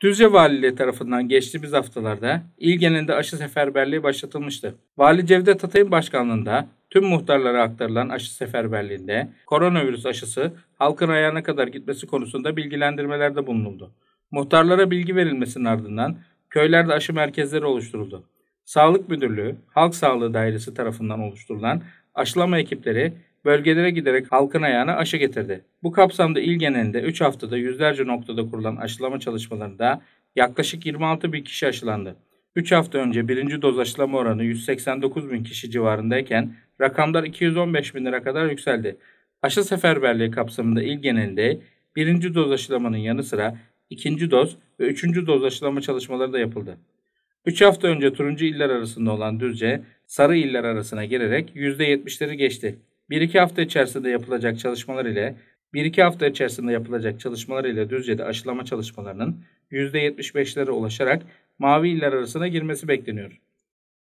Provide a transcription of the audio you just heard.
Düzce Valiliği tarafından geçtiğimiz haftalarda il genelinde aşı seferberliği başlatılmıştı. Vali Cevdet Atay'ın başkanlığında tüm muhtarlara aktarılan aşı seferberliğinde koronavirüs aşısı halkın ayağına kadar gitmesi konusunda bilgilendirmelerde bulunuldu. Muhtarlara bilgi verilmesinin ardından köylerde aşı merkezleri oluşturuldu. Sağlık Müdürlüğü, Halk Sağlığı Dairesi tarafından oluşturulan aşılama ekipleri bölgelere giderek halkın ayağına aşı getirdi. Bu kapsamda il genelinde 3 haftada yüzlerce noktada kurulan aşılama çalışmalarında yaklaşık 26 bin kişi aşılandı. 3 hafta önce birinci doz aşılama oranı 189 bin kişi civarındayken rakamlar 215 binlere kadar yükseldi. Aşı seferberliği kapsamında il genelinde birinci doz aşılamanın yanı sıra ikinci doz ve üçüncü doz aşılama çalışmaları da yapıldı. 3 hafta önce turuncu iller arasında olan Düzce, sarı iller arasına girerek %70'leri geçti. 1-2 hafta içerisinde yapılacak çalışmalar ile 1-2 hafta içerisinde yapılacak çalışmalar ile Düzce'de aşılama çalışmalarının %75'lere ulaşarak mavi iller arasına girmesi bekleniyor.